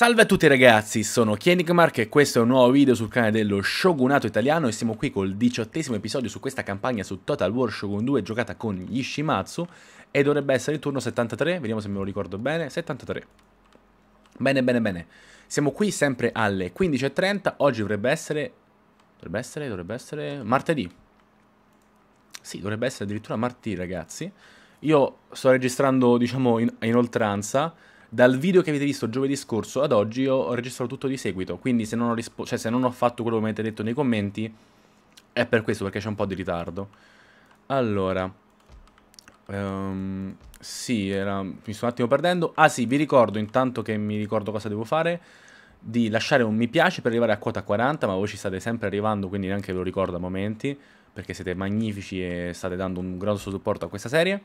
Salve a tutti ragazzi, sono Kienigmark e questo è un nuovo video sul canale dello Shogunato Italiano e siamo qui col diciottesimo episodio su questa campagna su Total War Shogun 2 giocata con gli Shimatsu e dovrebbe essere il turno 73, vediamo se me lo ricordo bene, 73. Bene, bene, bene. Siamo qui sempre alle 15.30, oggi dovrebbe essere... dovrebbe essere, dovrebbe essere... martedì. Sì, dovrebbe essere addirittura martedì ragazzi. Io sto registrando, diciamo, in, in oltranza dal video che avete visto giovedì scorso ad oggi ho registrato tutto di seguito, quindi se non ho, rispo- cioè, se non ho fatto quello che mi avete detto nei commenti è per questo, perché c'è un po' di ritardo. Allora, um, sì, era, mi sto un attimo perdendo. Ah sì, vi ricordo intanto che mi ricordo cosa devo fare di lasciare un mi piace per arrivare a quota 40, ma voi ci state sempre arrivando, quindi neanche ve lo ricordo a momenti, perché siete magnifici e state dando un grosso supporto a questa serie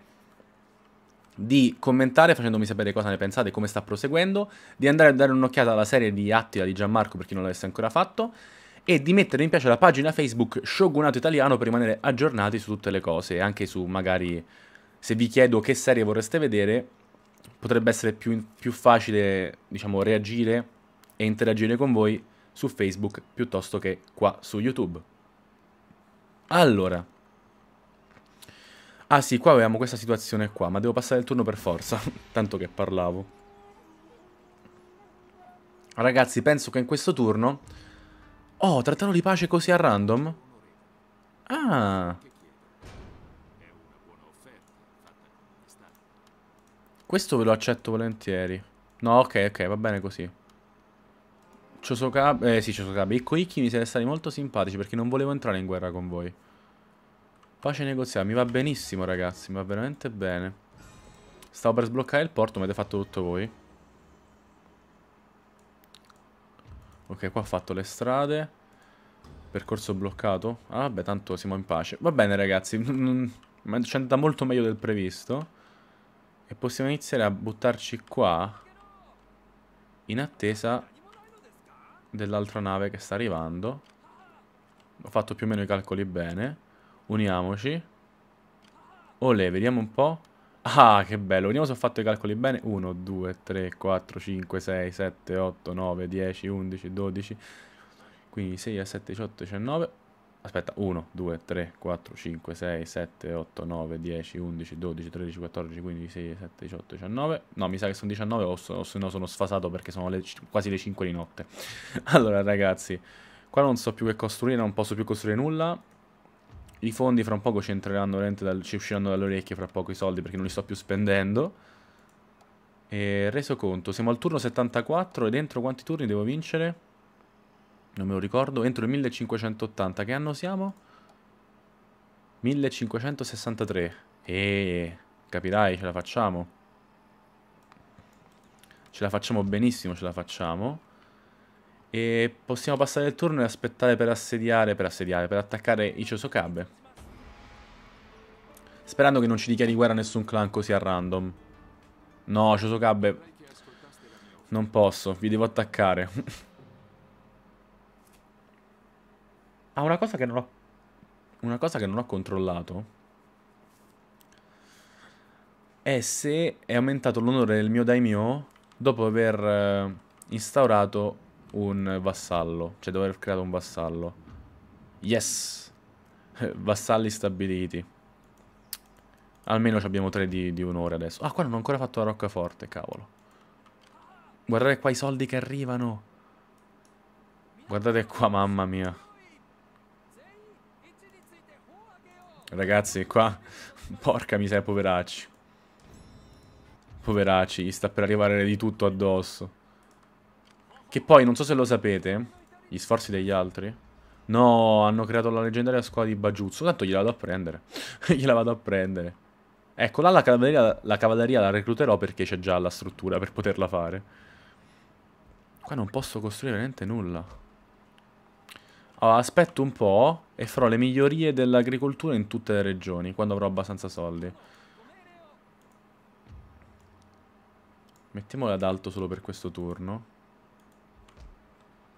di commentare facendomi sapere cosa ne pensate e come sta proseguendo, di andare a dare un'occhiata alla serie di Attila di Gianmarco per chi non l'avesse ancora fatto e di mettere in piace la pagina Facebook Shogunato Italiano per rimanere aggiornati su tutte le cose, anche su magari se vi chiedo che serie vorreste vedere, potrebbe essere più, più facile diciamo reagire e interagire con voi su Facebook piuttosto che qua su YouTube. Allora, Ah sì, qua avevamo questa situazione qua, ma devo passare il turno per forza, tanto che parlavo. Ragazzi, penso che in questo turno... Oh, trattato di pace così a random? Ah... Questo ve lo accetto volentieri. No, ok, ok, va bene così. Chosokabe, eh sì, Chosokabe I Koiki mi siete stati molto simpatici perché non volevo entrare in guerra con voi. Pace negoziale, mi va benissimo ragazzi, mi va veramente bene. Stavo per sbloccare il porto, ma avete fatto tutto voi. Ok, qua ho fatto le strade. Percorso bloccato. Ah, vabbè, tanto siamo in pace. Va bene ragazzi, ci è andata molto meglio del previsto. E possiamo iniziare a buttarci qua. In attesa dell'altra nave che sta arrivando. Ho fatto più o meno i calcoli bene. Uniamoci. Olè, vediamo un po'. Ah, che bello. Vediamo se ho fatto i calcoli bene. 1, 2, 3, 4, 5, 6, 7, 8, 9, 10, 11, 12. Quindi 6, 7, 18, 19. Aspetta, 1, 2, 3, 4, 5, 6, 7, 8, 9, 10, 11, 12, 13, 14, 15, 16, 17, 18, 19. No, mi sa che sono 19 o, so, o se no sono sfasato perché sono le, quasi le 5 di notte. allora, ragazzi, qua non so più che costruire, non posso più costruire nulla. I fondi fra un poco ci entreranno dal, ci usciranno dalle orecchie fra poco i soldi perché non li sto più spendendo. E reso conto, siamo al turno 74 e dentro quanti turni devo vincere? Non me lo ricordo, entro il 1580, che anno siamo? 1563. E capirai, ce la facciamo. Ce la facciamo benissimo, ce la facciamo. E possiamo passare il turno e aspettare per assediare, per assediare, per attaccare i Chosokabe. Sperando che non ci dichiari guerra nessun clan così a random. No, Chosokabe. Non posso, vi devo attaccare. ah, una cosa che non ho... Una cosa che non ho controllato... È se è aumentato l'onore del mio daimyo dopo aver eh, instaurato un vassallo, cioè dover aver creato un vassallo. Yes! Vassalli stabiliti. Almeno abbiamo tre di, di un'ora adesso. Ah, qua non ho ancora fatto la roccaforte, cavolo. Guardate qua i soldi che arrivano. Guardate qua, mamma mia. Ragazzi, qua... Porca miseria, poveracci. Poveracci, gli sta per arrivare di tutto addosso. Che poi, non so se lo sapete, gli sforzi degli altri. No, hanno creato la leggendaria scuola di Bagiuzzo. Tanto gliela vado a prendere. gliela vado a prendere. Ecco, là la cavalleria la, cavalleria la recluterò perché c'è già la struttura per poterla fare. Qua non posso costruire niente nulla. Allora, oh, aspetto un po' e farò le migliorie dell'agricoltura in tutte le regioni, quando avrò abbastanza soldi. Mettiamola ad alto solo per questo turno.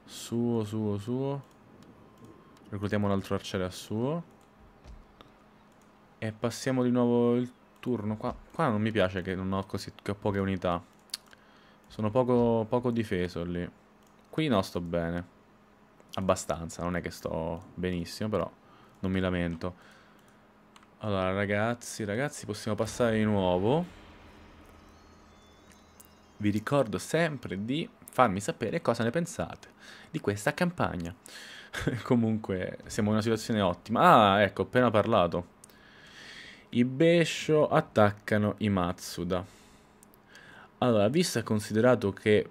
Suo, suo, suo. Reclutiamo un altro arciere a suo. E passiamo di nuovo il turno. Qua, qua non mi piace che, non ho così, che ho poche unità. Sono poco, poco difeso lì. Qui no, sto bene. Abbastanza, non è che sto benissimo, però non mi lamento. Allora, ragazzi, ragazzi, possiamo passare di nuovo. Vi ricordo sempre di farmi sapere cosa ne pensate di questa campagna. Comunque siamo in una situazione ottima. Ah, ecco, ho appena parlato. I Besho attaccano i Matsuda. Allora, visto e considerato che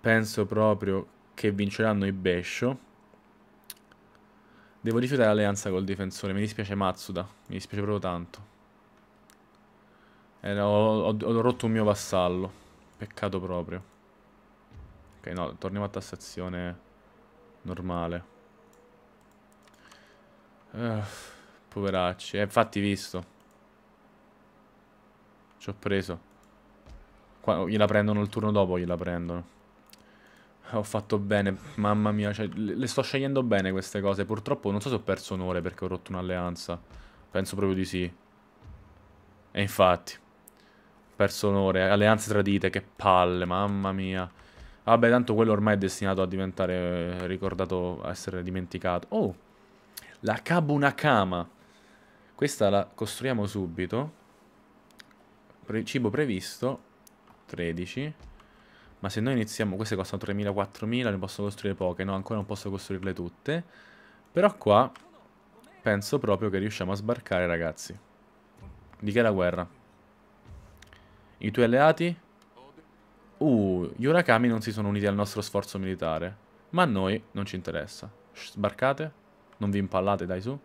penso proprio che vinceranno i Besho, devo rifiutare l'alleanza col difensore. Mi dispiace Matsuda, mi dispiace proprio tanto. Eh, ho, ho, ho rotto un mio vassallo. Peccato proprio no, torniamo a tassazione normale. Uh, poveracci. Eh, infatti visto. Ci ho preso. Qua, oh, gliela prendono il turno dopo, gliela prendono. Ho fatto bene, mamma mia, cioè, le sto scegliendo bene queste cose. Purtroppo non so se ho perso onore perché ho rotto un'alleanza. Penso proprio di sì. E infatti, ho perso onore. alleanze tradite, che palle, mamma mia. Vabbè, tanto quello ormai è destinato a diventare eh, ricordato, a essere dimenticato. Oh, la Kabunakama. Questa la costruiamo subito. Pre cibo previsto, 13. Ma se noi iniziamo, queste costano 3.000, 4.000, ne posso costruire poche. No, ancora non posso costruirle tutte. Però qua penso proprio che riusciamo a sbarcare, ragazzi. Di che è la guerra? I tuoi alleati? Uh, gli Urakami non si sono uniti al nostro sforzo militare. Ma a noi non ci interessa. Sbarcate? Non vi impallate, dai, su.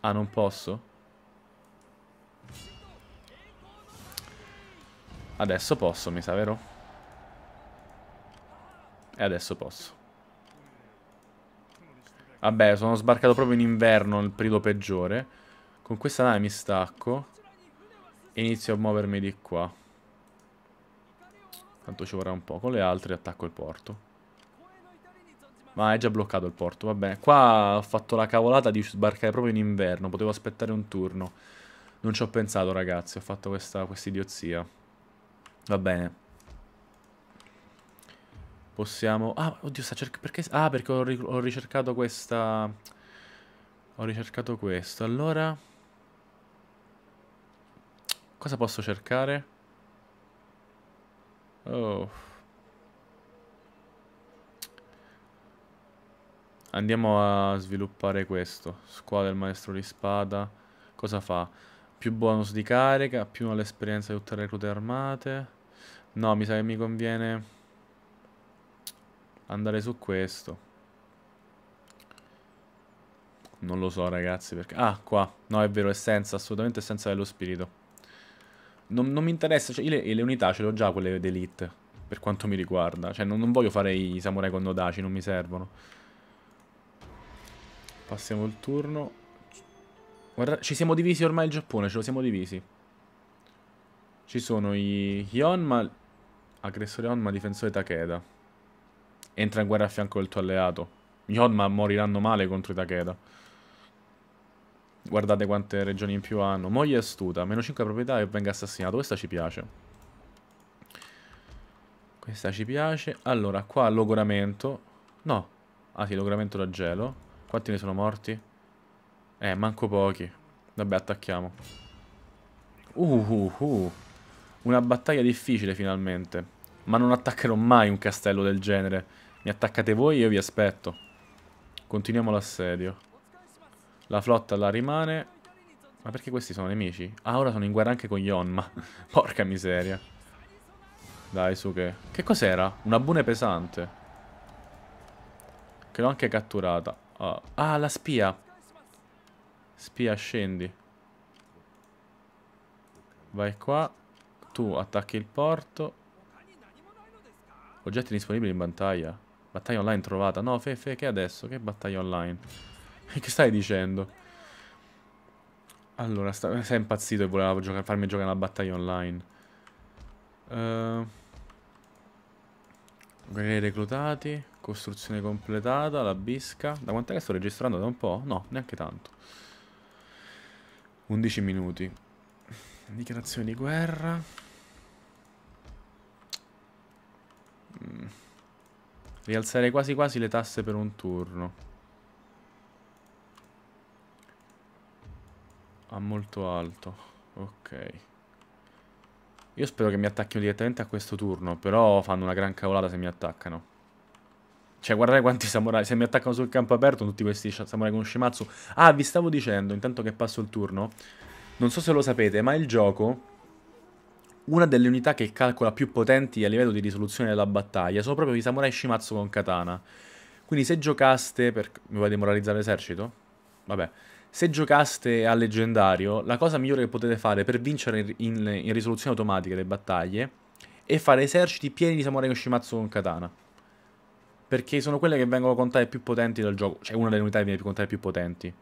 Ah, non posso? Adesso posso, mi sa, vero? E adesso posso. Vabbè, sono sbarcato proprio in inverno, nel periodo peggiore. Con questa nave mi stacco. E inizio a muovermi di qua. Tanto ci vorrà un po'. Con le altre attacco il porto. Ma è già bloccato il porto, Va bene Qua ho fatto la cavolata di sbarcare proprio in inverno. Potevo aspettare un turno. Non ci ho pensato, ragazzi. Ho fatto questa quest idiozia. Va bene. Possiamo... Ah, oddio, sta cercando... Perché... Ah, perché ho, ri ho ricercato questa... Ho ricercato questo. Allora... Cosa posso cercare? Oh. Andiamo a sviluppare questo. Squadra del maestro di spada. Cosa fa? Più bonus di carica, più l'esperienza di tutte le reclute armate. No, mi sa che mi conviene andare su questo. Non lo so ragazzi perché... Ah, qua. No, è vero, è senza, assolutamente senza dello spirito. Non, non mi interessa, cioè, io le, le unità ce le ho già quelle d'elite, per quanto mi riguarda. Cioè, non, non voglio fare i samurai con Nodaci, non mi servono. Passiamo il turno. Guarda, ci siamo divisi ormai il Giappone, ce lo siamo divisi. Ci sono i Hionma, aggressore Hionma, difensore Takeda. Entra in guerra a fianco del tuo alleato. Gli Hionma moriranno male contro i Takeda. Guardate quante regioni in più hanno. Moglie astuta, meno 5 proprietà e venga assassinato. Questa ci piace. Questa ci piace. Allora, qua logoramento. No. Ah sì, logoramento da gelo. Quanti ne sono morti? Eh, manco pochi. Vabbè, attacchiamo. Uh, uh, uh. Una battaglia difficile, finalmente. Ma non attaccherò mai un castello del genere. Mi attaccate voi e io vi aspetto. Continuiamo l'assedio. La flotta la rimane. Ma perché questi sono nemici? Ah, ora sono in guerra anche con Yonma. Porca miseria. Dai, su che... Che cos'era? Una bune pesante. Che l'ho anche catturata. Oh. Ah, la spia. Spia, scendi. Vai qua. Tu attacchi il porto. Oggetti disponibili in battaglia. Battaglia online trovata. No, Fefe, fe, che adesso? Che battaglia online? Che stai dicendo? Allora, sta... sei impazzito e volevo gioca... farmi giocare una battaglia online. Uh... Eh, Guerrieri reclutati, costruzione completata, la bisca. Da quant'è che sto registrando? Da un po'? No, neanche tanto. 11 minuti. Dichiarazione di guerra. Mm. Rialzare quasi quasi le tasse per un turno. molto alto. Ok. Io spero che mi attacchino direttamente a questo turno, però fanno una gran cavolata se mi attaccano. Cioè, guardate quanti samurai. Se mi attaccano sul campo aperto, tutti questi samurai con shimazu Ah, vi stavo dicendo, intanto che passo il turno, non so se lo sapete, ma il gioco... Una delle unità che calcola più potenti a livello di risoluzione della battaglia sono proprio i samurai shimazu con katana. Quindi se giocaste, per... mi vuoi demoralizzare l'esercito? vabbè. Se giocaste a leggendario, la cosa migliore che potete fare per vincere in, in, in risoluzione automatica le battaglie è fare eserciti pieni di samurai Yoshimatsu con katana. Perché sono quelle che vengono contate più potenti dal gioco. Cioè, una delle unità che viene contate più potenti.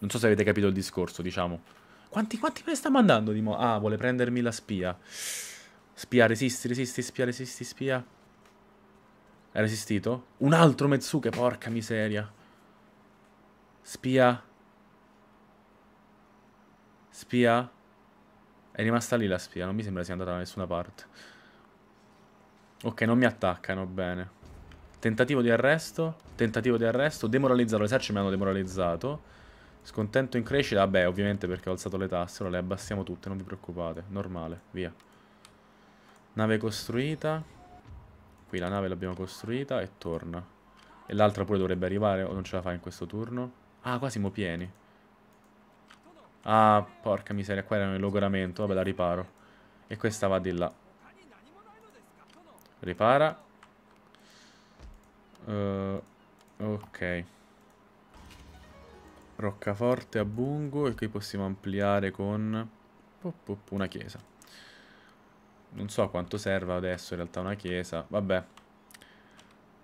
Non so se avete capito il discorso, diciamo. Quanti, quanti me ne sta mandando di mo? Ah, vuole prendermi la spia. Spia, resisti, resisti, spia, resisti, spia. Hai resistito? Un altro Metsuke, porca miseria. Spia. Spia. È rimasta lì la spia, non mi sembra sia andata da nessuna parte. Ok, non mi attaccano, bene. Tentativo di arresto, tentativo di arresto, demoralizzato, le sarce mi hanno demoralizzato. Scontento in crescita, vabbè, ovviamente perché ho alzato le tasse, Ora le abbassiamo tutte, non vi preoccupate, normale, via. Nave costruita. Qui la nave l'abbiamo costruita e torna. E l'altra pure dovrebbe arrivare o non ce la fa in questo turno. Ah, qua siamo pieni. Ah, porca miseria, qua era un logoramento. Vabbè, la riparo. E questa va di là. Ripara. Uh, ok. Roccaforte a Bungo e qui possiamo ampliare con una chiesa. Non so quanto serva adesso in realtà una chiesa. Vabbè.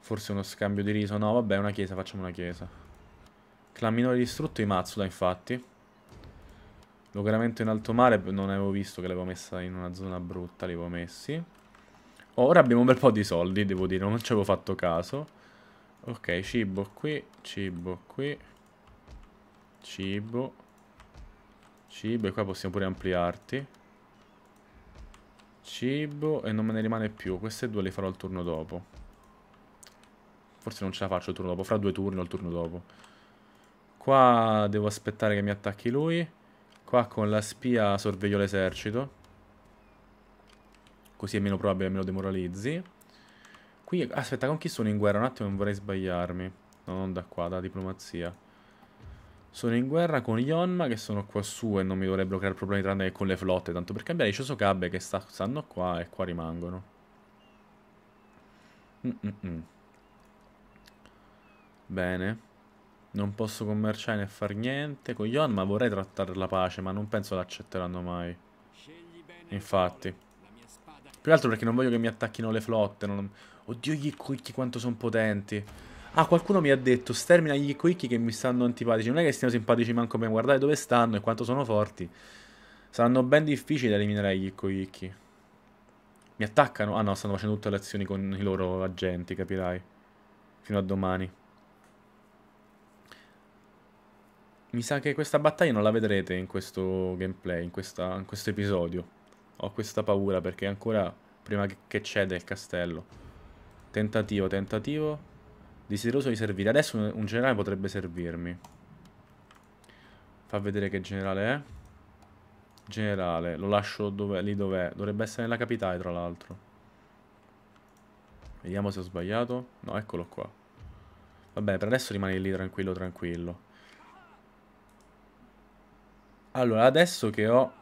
Forse uno scambio di riso. No, vabbè, una chiesa, facciamo una chiesa. Clan minore distrutto di Matsuda, infatti. Logoramento in alto mare, non avevo visto che l'avevo messa in una zona brutta, li avevo messi. Oh, ora abbiamo un bel po' di soldi, devo dire, non ci avevo fatto caso. Ok, cibo qui, cibo qui. Cibo. Cibo, e qua possiamo pure ampliarti. Cibo, e non me ne rimane più. Queste due le farò il turno dopo. Forse non ce la faccio il turno dopo, fra due turni o il turno dopo. Qua devo aspettare che mi attacchi lui. Qua con la spia sorveglio l'esercito. Così è meno probabile che me lo demoralizzi. Qui, aspetta, con chi sono in guerra? Un attimo, non vorrei sbagliarmi. No, non da qua, da diplomazia. Sono in guerra con Yonma che sono qua su e non mi dovrebbero creare problemi tranne che con le flotte. Tanto per cambiare i Shosokabe che sta, stanno qua e qua rimangono. Mm -mm. mm. Bene. Non posso commerciare né far niente con Yon, ma vorrei trattare la pace, ma non penso l'accetteranno mai. Infatti. Più che altro perché non voglio che mi attacchino le flotte. Non... Oddio gli quick quanto sono potenti. Ah, qualcuno mi ha detto, stermina gli quick che mi stanno antipatici. Non è che stiano simpatici manco me, guardate dove stanno e quanto sono forti. Saranno ben difficili da eliminare gli quick. Mi attaccano? Ah no, stanno facendo tutte le azioni con i loro agenti, capirai. Fino a domani. mi sa che questa battaglia non la vedrete in questo gameplay, in, questa, in questo episodio. Ho questa paura perché ancora prima che cede il castello. Tentativo, tentativo. Desideroso di servire. Adesso un, generale potrebbe servirmi. Fa vedere che generale è. Generale, lo lascio dove, lì dov'è. Dovrebbe essere nella capitale, tra l'altro. Vediamo se ho sbagliato. No, eccolo qua. Vabbè, per adesso rimani lì tranquillo, tranquillo. Allora, adesso che ho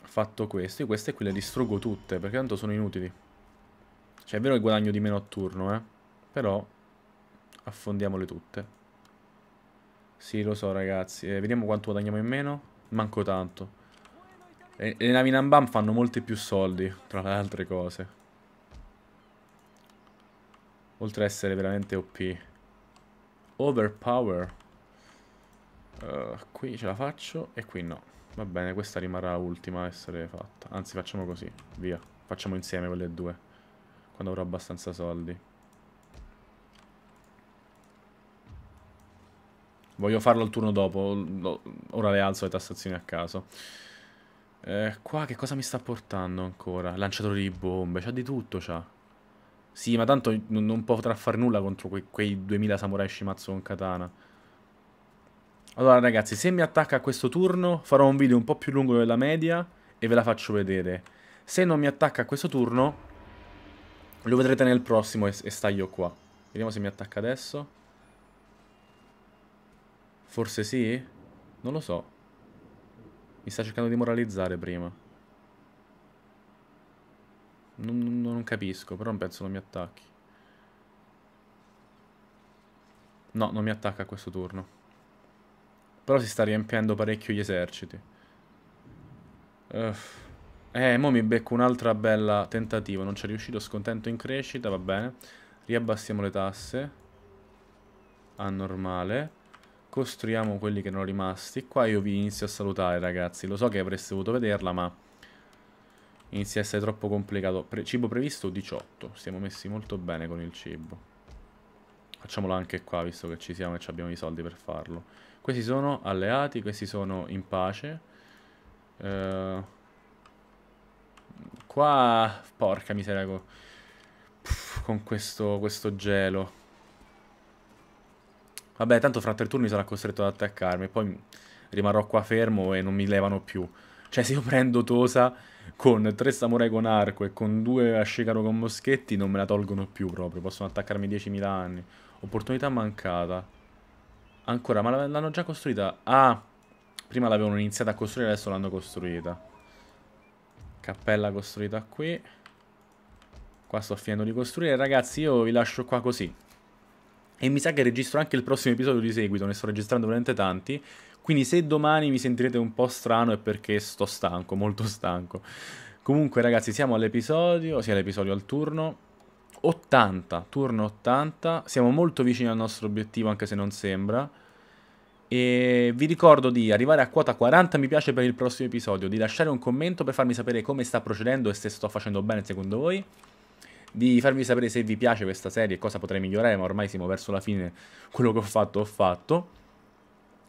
fatto questo, questi, queste qui le distruggo tutte, perché tanto sono inutili. Cioè, è vero che guadagno di meno a turno, eh. Però, affondiamole tutte. Sì, lo so, ragazzi. Eh, vediamo quanto guadagniamo in meno. Manco tanto. E le navi Nambam fanno molti più soldi, tra le altre cose. Oltre a essere veramente OP. Overpower. Eh, qui ce la faccio e qui no. Va bene, questa rimarrà l'ultima a essere fatta. Anzi, facciamo così, via. Facciamo insieme quelle due. Quando avrò abbastanza soldi. Voglio farlo il turno dopo. Ora le alzo le tassazioni a caso. Eh, qua che cosa mi sta portando ancora? Lanciatore di bombe. C'ha di tutto, c'ha. Sì, ma tanto non potrà far nulla contro que quei 2000 samurai shimazu con katana. Allora ragazzi, se mi attacca questo turno farò un video un po' più lungo della media e ve la faccio vedere. Se non mi attacca questo turno lo vedrete nel prossimo e, e staglio qua. Vediamo se mi attacca adesso. Forse sì? Non lo so. Mi sta cercando di moralizzare prima. Non, non capisco, però penso non mi attacchi. No, non mi attacca a questo turno. Però si sta riempiendo parecchio gli eserciti. Uff. Eh, mo mi becco un'altra bella tentativa. Non c'è riuscito, scontento in crescita, va bene. Riabbassiamo le tasse. A normale. Costruiamo quelli che erano rimasti. Qua io vi inizio a salutare, ragazzi. Lo so che avreste voluto vederla, ma... Inizia a essere troppo complicato. Pre cibo previsto 18. Siamo messi molto bene con il cibo. Facciamolo anche qua, visto che ci siamo e abbiamo i soldi per farlo. Questi sono alleati, questi sono in pace. Uh, qua... Porca miseria. Con, con questo, questo, gelo. Vabbè, tanto fra tre turni sarà costretto ad attaccarmi. Poi rimarrò qua fermo e non mi levano più. Cioè, se io prendo Tosa con tre samurai con arco e con due Ashikaru con moschetti, non me la tolgono più proprio. Possono attaccarmi 10.000 anni. Opportunità mancata. Ancora, ma l'hanno già costruita? Ah, prima l'avevano iniziata a costruire, adesso l'hanno costruita. Cappella costruita qui. Qua sto finendo di costruire. Ragazzi, io vi lascio qua così. E mi sa che registro anche il prossimo episodio di seguito, ne sto registrando veramente tanti. Quindi se domani mi sentirete un po' strano è perché sto stanco, molto stanco. Comunque ragazzi siamo all'episodio, sia sì, all'episodio al turno. 80, turno 80, siamo molto vicini al nostro obiettivo anche se non sembra. E vi ricordo di arrivare a quota 40 mi piace per il prossimo episodio, di lasciare un commento per farmi sapere come sta procedendo e se sto facendo bene secondo voi, di farmi sapere se vi piace questa serie e cosa potrei migliorare, ma ormai siamo verso la fine, quello che ho fatto ho fatto.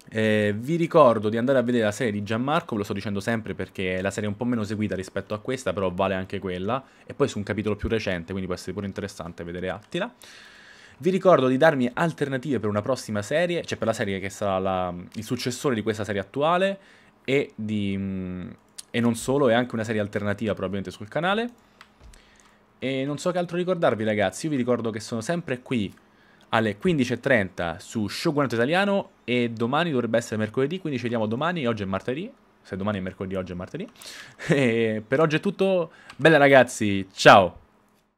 Eh, vi ricordo di andare a vedere la serie di Gianmarco, ve lo sto dicendo sempre perché è la serie un po' meno seguita rispetto a questa, però vale anche quella, e poi su un capitolo più recente, quindi può essere pure interessante vedere Attila. Vi ricordo di darmi alternative per una prossima serie, cioè per la serie che sarà la, il successore di questa serie attuale, e, di, mm, e non solo, è anche una serie alternativa probabilmente sul canale. E non so che altro ricordarvi ragazzi, io vi ricordo che sono sempre qui alle 15.30 su Shogunato Italiano e domani dovrebbe essere mercoledì, quindi ci vediamo domani, oggi è martedì, se domani è mercoledì, oggi è martedì. E per oggi è tutto, bella ragazzi, ciao!